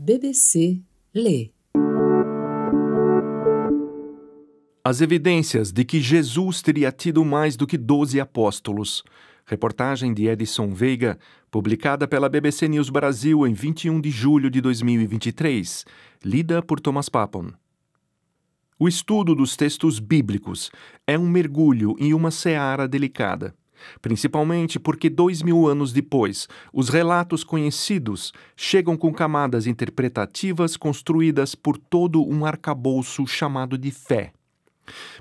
BBC lê. As evidências de que Jesus teria tido mais do que 12 apóstolos. Reportagem de Edson Veiga, publicada pela BBC News Brasil em 21 de julho de 2023, lida por Thomas Papon. O estudo dos textos bíblicos é um mergulho em uma seara delicada principalmente porque dois mil anos depois, os relatos conhecidos chegam com camadas interpretativas construídas por todo um arcabouço chamado de fé.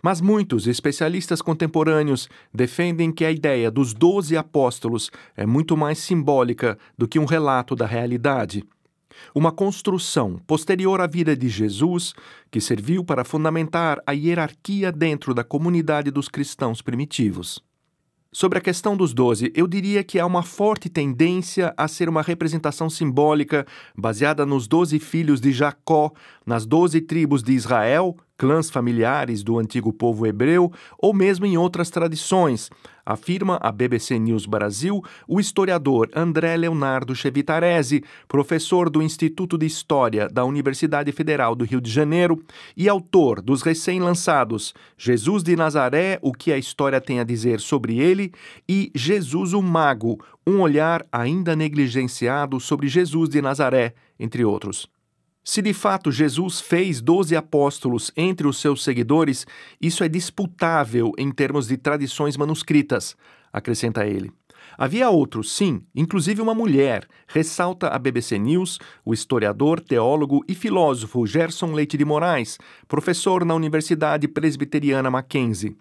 Mas muitos especialistas contemporâneos defendem que a ideia dos doze apóstolos é muito mais simbólica do que um relato da realidade. Uma construção posterior à vida de Jesus que serviu para fundamentar a hierarquia dentro da comunidade dos cristãos primitivos. Sobre a questão dos 12, eu diria que há uma forte tendência a ser uma representação simbólica baseada nos 12 filhos de Jacó, nas 12 tribos de Israel clãs familiares do antigo povo hebreu ou mesmo em outras tradições, afirma a BBC News Brasil o historiador André Leonardo Chevitarese, professor do Instituto de História da Universidade Federal do Rio de Janeiro e autor dos recém-lançados Jesus de Nazaré, o que a história tem a dizer sobre ele, e Jesus o Mago, um olhar ainda negligenciado sobre Jesus de Nazaré, entre outros. Se de fato Jesus fez doze apóstolos entre os seus seguidores, isso é disputável em termos de tradições manuscritas, acrescenta ele. Havia outros, sim, inclusive uma mulher, ressalta a BBC News o historiador, teólogo e filósofo Gerson Leite de Moraes, professor na Universidade Presbiteriana Mackenzie.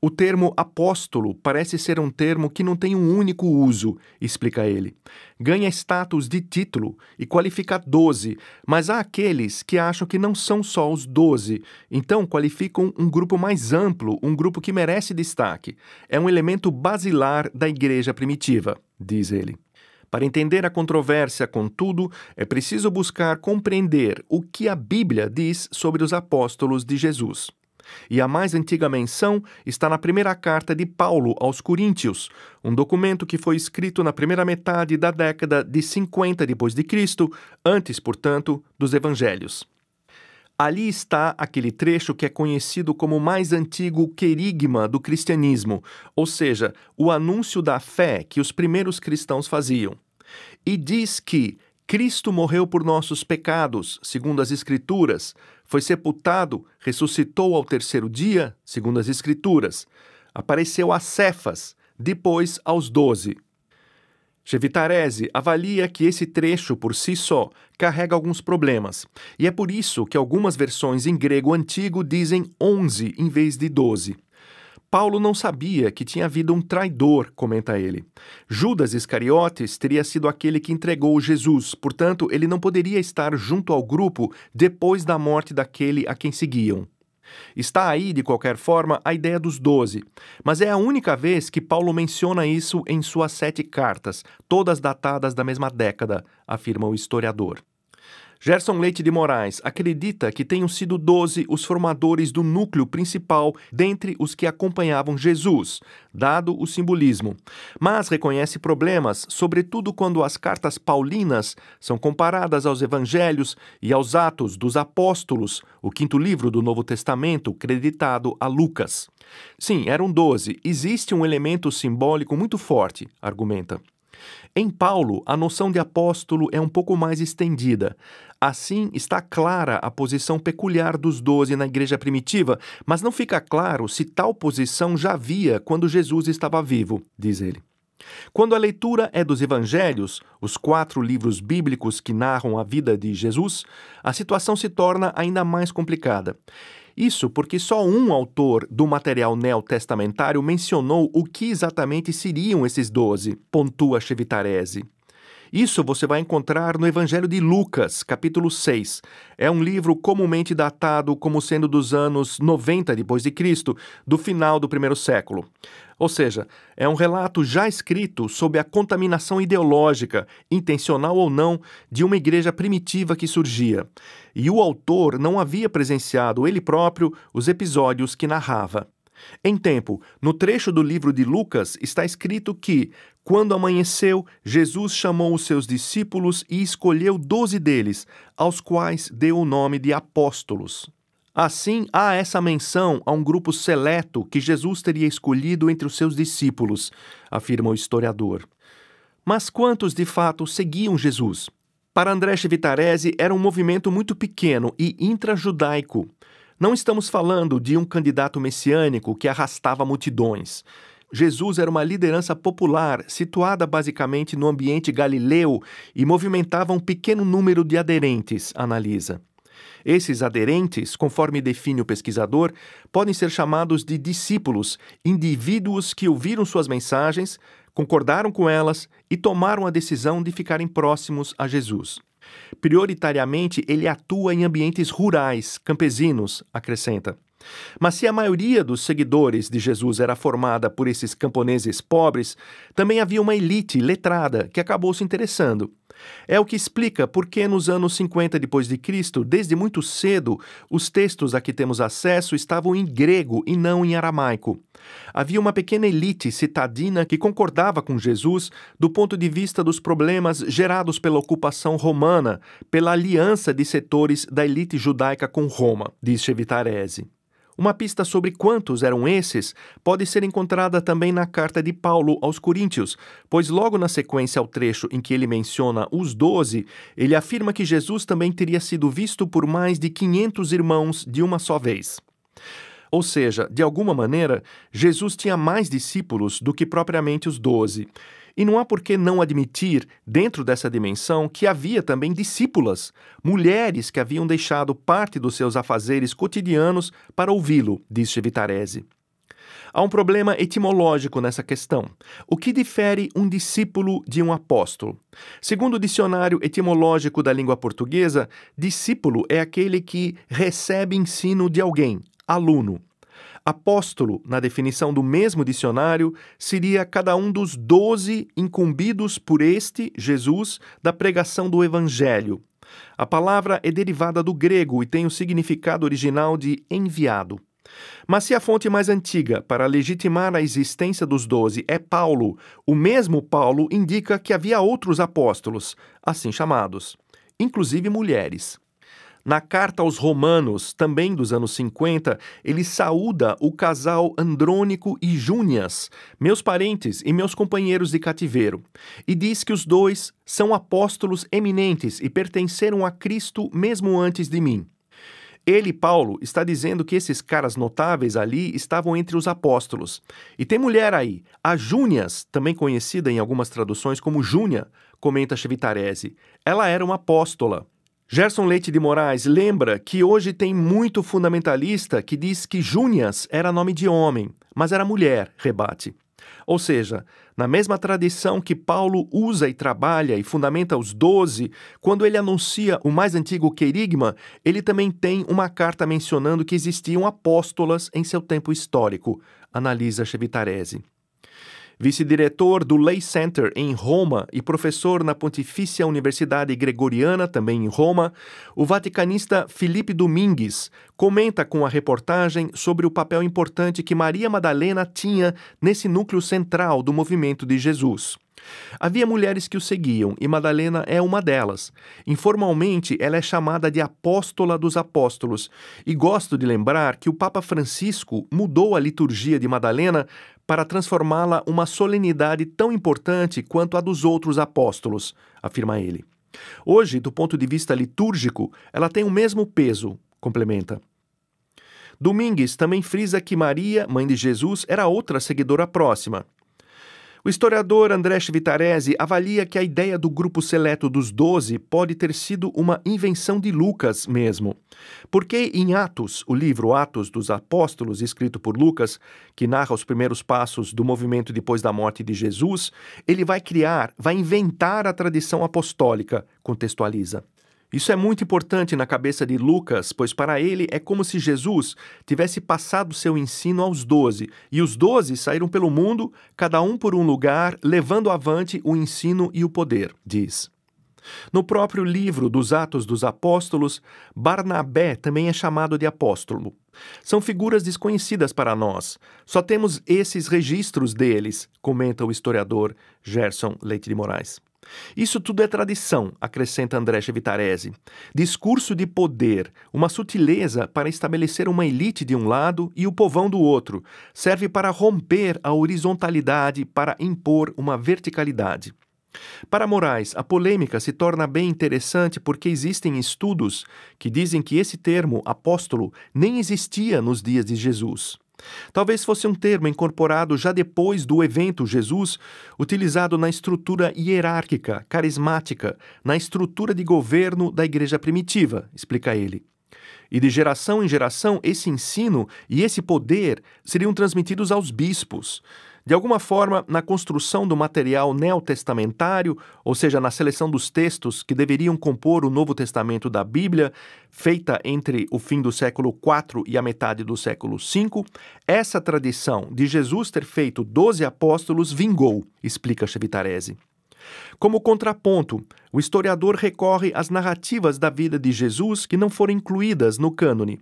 O termo apóstolo parece ser um termo que não tem um único uso, explica ele. Ganha status de título e qualifica doze, mas há aqueles que acham que não são só os doze, então qualificam um grupo mais amplo, um grupo que merece destaque. É um elemento basilar da igreja primitiva, diz ele. Para entender a controvérsia, contudo, é preciso buscar compreender o que a Bíblia diz sobre os apóstolos de Jesus. E a mais antiga menção está na primeira carta de Paulo aos Coríntios, um documento que foi escrito na primeira metade da década de 50 depois de Cristo, antes, portanto, dos evangelhos. Ali está aquele trecho que é conhecido como o mais antigo querigma do cristianismo, ou seja, o anúncio da fé que os primeiros cristãos faziam. E diz que Cristo morreu por nossos pecados, segundo as Escrituras, foi sepultado, ressuscitou ao terceiro dia, segundo as Escrituras, apareceu a Cefas, depois aos doze. Chevitarese avalia que esse trecho por si só carrega alguns problemas, e é por isso que algumas versões em grego antigo dizem onze em vez de doze. Paulo não sabia que tinha havido um traidor, comenta ele. Judas Iscariotes teria sido aquele que entregou Jesus, portanto, ele não poderia estar junto ao grupo depois da morte daquele a quem seguiam. Está aí, de qualquer forma, a ideia dos doze, mas é a única vez que Paulo menciona isso em suas sete cartas, todas datadas da mesma década, afirma o historiador. Gerson Leite de Moraes acredita que tenham sido 12 os formadores do núcleo principal dentre os que acompanhavam Jesus, dado o simbolismo. Mas reconhece problemas, sobretudo quando as cartas paulinas são comparadas aos evangelhos e aos Atos dos Apóstolos, o quinto livro do Novo Testamento, creditado a Lucas. Sim, eram 12. Existe um elemento simbólico muito forte, argumenta. Em Paulo, a noção de apóstolo é um pouco mais estendida. Assim, está clara a posição peculiar dos doze na igreja primitiva, mas não fica claro se tal posição já havia quando Jesus estava vivo, diz ele. Quando a leitura é dos evangelhos, os quatro livros bíblicos que narram a vida de Jesus, a situação se torna ainda mais complicada. Isso porque só um autor do material neotestamentário mencionou o que exatamente seriam esses doze, pontua Chevitarese. Isso você vai encontrar no Evangelho de Lucas, capítulo 6. É um livro comumente datado como sendo dos anos 90 depois de Cristo, do final do primeiro século. Ou seja, é um relato já escrito sobre a contaminação ideológica, intencional ou não, de uma igreja primitiva que surgia. E o autor não havia presenciado ele próprio os episódios que narrava. Em tempo, no trecho do livro de Lucas está escrito que, quando amanheceu, Jesus chamou os seus discípulos e escolheu doze deles, aos quais deu o nome de apóstolos. Assim, há essa menção a um grupo seleto que Jesus teria escolhido entre os seus discípulos, afirma o historiador. Mas quantos de fato seguiam Jesus? Para André Vitarese era um movimento muito pequeno e intrajudaico. Não estamos falando de um candidato messiânico que arrastava multidões. Jesus era uma liderança popular, situada basicamente no ambiente galileu e movimentava um pequeno número de aderentes, analisa. Esses aderentes, conforme define o pesquisador, podem ser chamados de discípulos, indivíduos que ouviram suas mensagens, concordaram com elas e tomaram a decisão de ficarem próximos a Jesus. Prioritariamente, ele atua em ambientes rurais, campesinos, acrescenta. Mas se a maioria dos seguidores de Jesus era formada por esses camponeses pobres, também havia uma elite letrada que acabou se interessando. É o que explica por que nos anos 50 depois de Cristo, desde muito cedo, os textos a que temos acesso estavam em grego e não em aramaico. Havia uma pequena elite citadina que concordava com Jesus do ponto de vista dos problemas gerados pela ocupação romana, pela aliança de setores da elite judaica com Roma, diz Chevitarese. Uma pista sobre quantos eram esses pode ser encontrada também na carta de Paulo aos Coríntios, pois logo na sequência ao trecho em que ele menciona os doze, ele afirma que Jesus também teria sido visto por mais de 500 irmãos de uma só vez. Ou seja, de alguma maneira, Jesus tinha mais discípulos do que propriamente os doze. E não há por que não admitir, dentro dessa dimensão, que havia também discípulas, mulheres que haviam deixado parte dos seus afazeres cotidianos para ouvi-lo, diz Vitarese Há um problema etimológico nessa questão. O que difere um discípulo de um apóstolo? Segundo o dicionário etimológico da língua portuguesa, discípulo é aquele que recebe ensino de alguém, aluno. Apóstolo, na definição do mesmo dicionário, seria cada um dos doze incumbidos por este, Jesus, da pregação do Evangelho. A palavra é derivada do grego e tem o significado original de enviado. Mas se a fonte mais antiga para legitimar a existência dos doze é Paulo, o mesmo Paulo indica que havia outros apóstolos, assim chamados, inclusive mulheres. Na carta aos Romanos, também dos anos 50, ele saúda o casal Andrônico e Júnias, meus parentes e meus companheiros de cativeiro, e diz que os dois são apóstolos eminentes e pertenceram a Cristo mesmo antes de mim. Ele, Paulo, está dizendo que esses caras notáveis ali estavam entre os apóstolos. E tem mulher aí, a Júnias, também conhecida em algumas traduções como Júnia, comenta Chevitarese. Ela era uma apóstola. Gerson Leite de Moraes lembra que hoje tem muito fundamentalista que diz que Júnias era nome de homem, mas era mulher, rebate. Ou seja, na mesma tradição que Paulo usa e trabalha e fundamenta os doze, quando ele anuncia o mais antigo querigma, ele também tem uma carta mencionando que existiam apóstolas em seu tempo histórico, analisa Chevitarese vice-diretor do Lay Center em Roma e professor na Pontifícia Universidade Gregoriana, também em Roma, o vaticanista Felipe Domingues comenta com a reportagem sobre o papel importante que Maria Madalena tinha nesse núcleo central do movimento de Jesus. Havia mulheres que o seguiam e Madalena é uma delas. Informalmente, ela é chamada de Apóstola dos Apóstolos, e gosto de lembrar que o Papa Francisco mudou a liturgia de Madalena para transformá-la uma solenidade tão importante quanto a dos outros apóstolos, afirma ele. Hoje, do ponto de vista litúrgico, ela tem o mesmo peso, complementa. Domingues também frisa que Maria, mãe de Jesus, era outra seguidora próxima. O historiador André Vitarese avalia que a ideia do grupo seleto dos doze pode ter sido uma invenção de Lucas mesmo. Porque em Atos, o livro Atos dos Apóstolos, escrito por Lucas, que narra os primeiros passos do movimento depois da morte de Jesus, ele vai criar, vai inventar a tradição apostólica, contextualiza. Isso é muito importante na cabeça de Lucas, pois para ele é como se Jesus tivesse passado seu ensino aos doze, e os doze saíram pelo mundo, cada um por um lugar, levando avante o ensino e o poder, diz. No próprio livro dos Atos dos Apóstolos, Barnabé também é chamado de apóstolo. São figuras desconhecidas para nós. Só temos esses registros deles, comenta o historiador Gerson Leite de Moraes. Isso tudo é tradição, acrescenta André Vitarese. Discurso de poder, uma sutileza para estabelecer uma elite de um lado e o povão do outro. Serve para romper a horizontalidade, para impor uma verticalidade. Para Moraes, a polêmica se torna bem interessante porque existem estudos que dizem que esse termo apóstolo nem existia nos dias de Jesus. Talvez fosse um termo incorporado já depois do evento Jesus, utilizado na estrutura hierárquica, carismática, na estrutura de governo da igreja primitiva, explica ele. E de geração em geração, esse ensino e esse poder seriam transmitidos aos bispos, de alguma forma, na construção do material neotestamentário, ou seja, na seleção dos textos que deveriam compor o Novo Testamento da Bíblia, feita entre o fim do século IV e a metade do século V, essa tradição de Jesus ter feito doze apóstolos vingou, explica Chevitarese. Como contraponto, o historiador recorre às narrativas da vida de Jesus que não foram incluídas no cânone.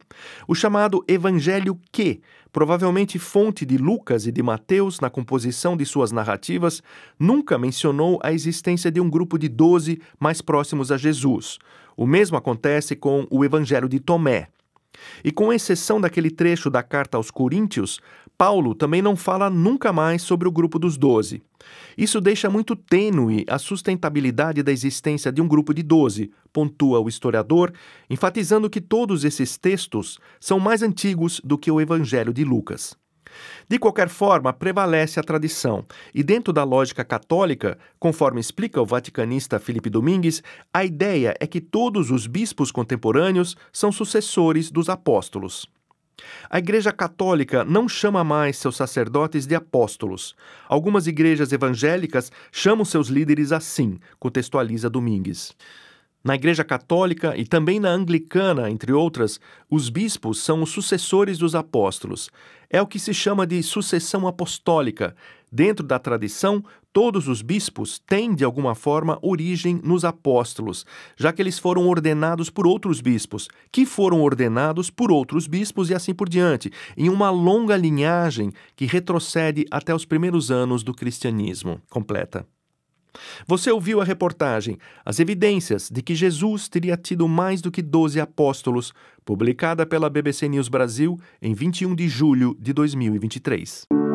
O chamado Evangelho Q, provavelmente fonte de Lucas e de Mateus na composição de suas narrativas, nunca mencionou a existência de um grupo de doze mais próximos a Jesus. O mesmo acontece com o Evangelho de Tomé. E com exceção daquele trecho da carta aos Coríntios, Paulo também não fala nunca mais sobre o grupo dos doze. Isso deixa muito tênue a sustentabilidade da existência de um grupo de doze, pontua o historiador, enfatizando que todos esses textos são mais antigos do que o Evangelho de Lucas. De qualquer forma, prevalece a tradição, e dentro da lógica católica, conforme explica o vaticanista Felipe Domingues, a ideia é que todos os bispos contemporâneos são sucessores dos apóstolos. A Igreja Católica não chama mais seus sacerdotes de apóstolos. Algumas igrejas evangélicas chamam seus líderes assim, contextualiza Domingues. Na Igreja Católica e também na Anglicana, entre outras, os bispos são os sucessores dos apóstolos. É o que se chama de sucessão apostólica, dentro da tradição Todos os bispos têm, de alguma forma, origem nos apóstolos, já que eles foram ordenados por outros bispos, que foram ordenados por outros bispos e assim por diante, em uma longa linhagem que retrocede até os primeiros anos do cristianismo. Completa. Você ouviu a reportagem As Evidências de que Jesus teria tido mais do que 12 apóstolos, publicada pela BBC News Brasil em 21 de julho de 2023.